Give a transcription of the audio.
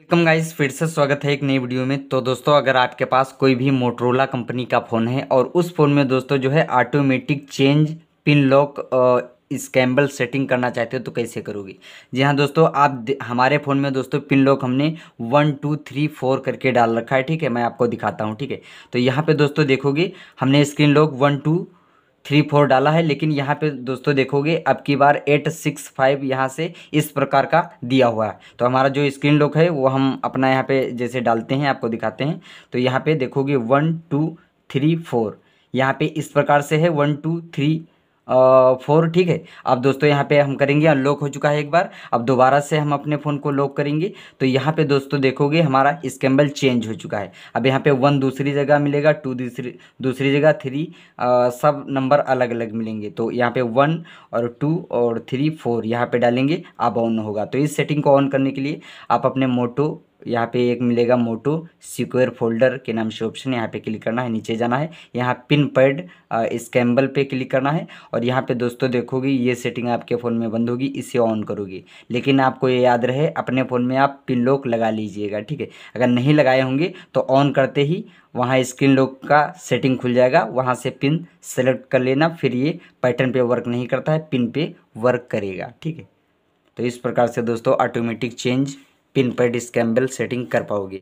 welcome guys फिर से स्वागत है एक नई वीडियो में तो दोस्तों अगर आपके पास कोई भी मोटरोला कंपनी का फ़ोन है और उस फ़ोन में दोस्तों जो है automatic change pin lock scramble setting करना चाहते हो तो कैसे करोगे जी हाँ दोस्तों आप हमारे फ़ोन में दोस्तों पिन लॉक हमने वन टू थ्री फोर करके डाल रखा है ठीक है मैं आपको दिखाता हूँ ठीक है तो यहाँ पर दोस्तों देखोगे हमने screen lock one two three four डाला है लेकिन यहाँ पे दोस्तों देखोगे अब की बार एट सिक्स फाइव यहाँ से इस प्रकार का दिया हुआ है तो हमारा जो स्क्रीन लॉक है वो हम अपना यहाँ पे जैसे डालते हैं आपको दिखाते हैं तो यहाँ पे देखोगे वन टू थ्री फोर यहाँ पे इस प्रकार से है वन टू थ्री फोर ठीक है अब दोस्तों यहाँ पे हम करेंगे अनलॉक हो चुका है एक बार अब दोबारा से हम अपने फ़ोन को लॉक करेंगे तो यहाँ पे दोस्तों देखोगे हमारा स्कैम्बल चेंज हो चुका है अब यहाँ पे वन दूसरी जगह मिलेगा टू दूसरी दूसरी जगह थ्री सब नंबर अलग अलग मिलेंगे तो यहाँ पे वन और टू और थ्री फोर यहाँ पे डालेंगे अब ऑन होगा तो इस सेटिंग को ऑन करने के लिए आप अपने मोटो यहाँ पे एक मिलेगा मोटू सिक्योर फोल्डर के नाम से ऑप्शन यहाँ पे क्लिक करना है नीचे जाना है यहाँ पिन पैड स्कैम्बल पे क्लिक करना है और यहाँ पे दोस्तों देखोगी ये सेटिंग आपके फ़ोन में बंद होगी इसे ऑन करोगी लेकिन आपको ये याद रहे अपने फ़ोन में आप पिन लॉक लगा लीजिएगा ठीक है अगर नहीं लगाए होंगे तो ऑन करते ही वहाँ स्क्रीन लॉक का सेटिंग खुल जाएगा वहाँ से पिन सेलेक्ट कर लेना फिर ये पैटर्न पर वर्क नहीं करता है पिन पर वर्क करेगा ठीक है तो इस प्रकार से दोस्तों ऑटोमेटिक चेंज पिन पर डिस्कैम्बल सेटिंग कर पाओगे